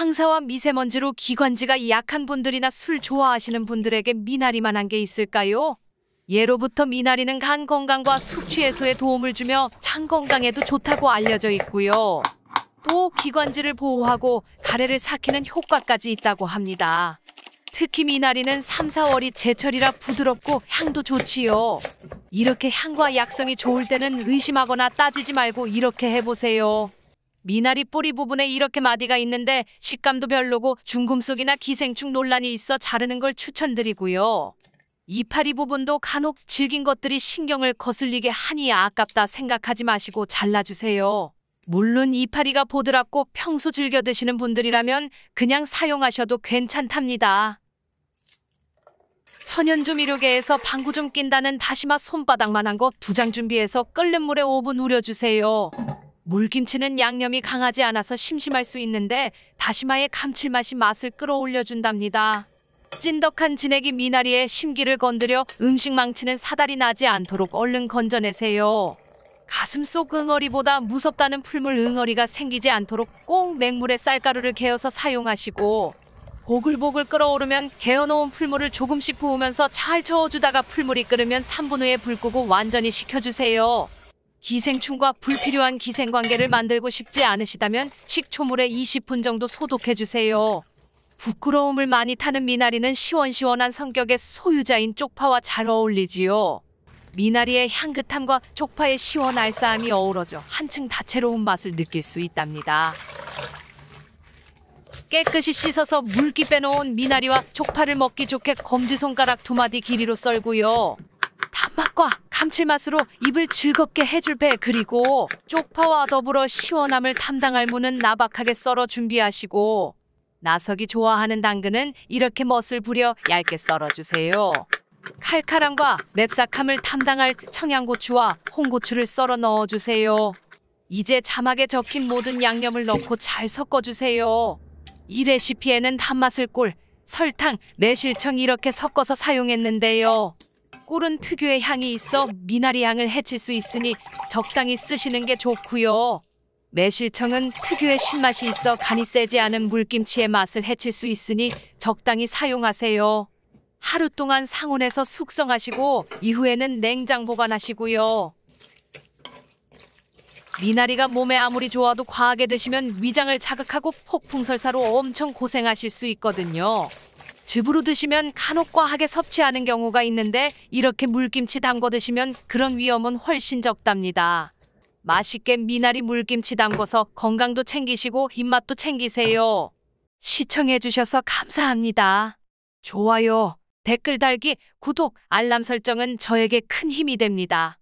황사와 미세먼지로 기관지가 약한 분들이나 술 좋아하시는 분들에게 미나리만 한 게 있을까요? 예로부터 미나리는 간 건강과 숙취 해소에 도움을 주며 장 건강에도 좋다고 알려져 있고요. 또 기관지를 보호하고 가래를 삭히는 효과까지 있다고 합니다. 특히 미나리는 3, 4월이 제철이라 부드럽고 향도 좋지요. 이렇게 향과 약성이 좋을 때는 의심하거나 따지지 말고 이렇게 해보세요. 미나리 뿌리 부분에 이렇게 마디가 있는데 식감도 별로고 중금속이나 기생충 논란이 있어 자르는 걸 추천드리고요. 이파리 부분도 간혹 질긴 것들이 신경을 거슬리게 하니 아깝다 생각하지 마시고 잘라주세요. 물론 이파리가 보드랍고 평소 즐겨 드시는 분들이라면 그냥 사용하셔도 괜찮답니다. 천연조미료계에서 방구 좀 낀다는 다시마 손바닥만한 거 두 장 준비해서 끓는 물에 5분 우려주세요. 물김치는 양념이 강하지 않아서 심심할 수 있는데 다시마의 감칠맛이 맛을 끌어올려준답니다. 찐덕한 진액이 미나리의 심기를 건드려 음식 망치는 사달이 나지 않도록 얼른 건져내세요. 가슴속 응어리보다 무섭다는 풀물 응어리가 생기지 않도록 꼭 맹물에 쌀가루를 개어서 사용하시고 보글보글 끓어오르면 개어놓은 풀물을 조금씩 부으면서 잘 저어주다가 풀물이 끓으면 3분 후에 불 끄고 완전히 식혀주세요. 기생충과 불필요한 기생관계를 만들고 싶지 않으시다면 식초물에 20분 정도 소독해 주세요. 부끄러움을 많이 타는 미나리는 시원시원한 성격의 소유자인 쪽파와 잘 어울리지요. 미나리의 향긋함과 쪽파의 시원알싸함이 어우러져 한층 다채로운 맛을 느낄 수 있답니다. 깨끗이 씻어서 물기 빼놓은 미나리와 쪽파를 먹기 좋게 검지손가락 두 마디 길이로 썰고요. 단맛과 감칠맛으로 입을 즐겁게 해줄 배 그리고 쪽파와 더불어 시원함을 담당할 무는 나박하게 썰어 준비하시고 나석이 좋아하는 당근은 이렇게 멋을 부려 얇게 썰어주세요. 칼칼함과 맵삭함을 담당할 청양고추와 홍고추를 썰어 넣어주세요. 이제 자막에 적힌 모든 양념을 넣고 잘 섞어주세요. 이 레시피에는 단맛을 꿀, 설탕, 매실청 이렇게 섞어서 사용했는데요. 꿀은 특유의 향이 있어 미나리 향을 해칠 수 있으니 적당히 쓰시는 게 좋고요. 매실청은 특유의 신맛이 있어 간이 세지 않은 물김치의 맛을 해칠 수 있으니 적당히 사용하세요. 하루 동안 상온에서 숙성하시고 이후에는 냉장 보관하시고요. 미나리가 몸에 아무리 좋아도 과하게 드시면 위장을 자극하고 폭풍설사로 엄청 고생하실 수 있거든요. 즙으로 드시면 간혹 과하게 섭취하는 경우가 있는데 이렇게 물김치 담궈 드시면 그런 위험은 훨씬 적답니다. 맛있게 미나리 물김치 담궈서 건강도 챙기시고 입맛도 챙기세요. 시청해주셔서 감사합니다. 좋아요, 댓글 달기, 구독, 알람 설정은 저에게 큰 힘이 됩니다.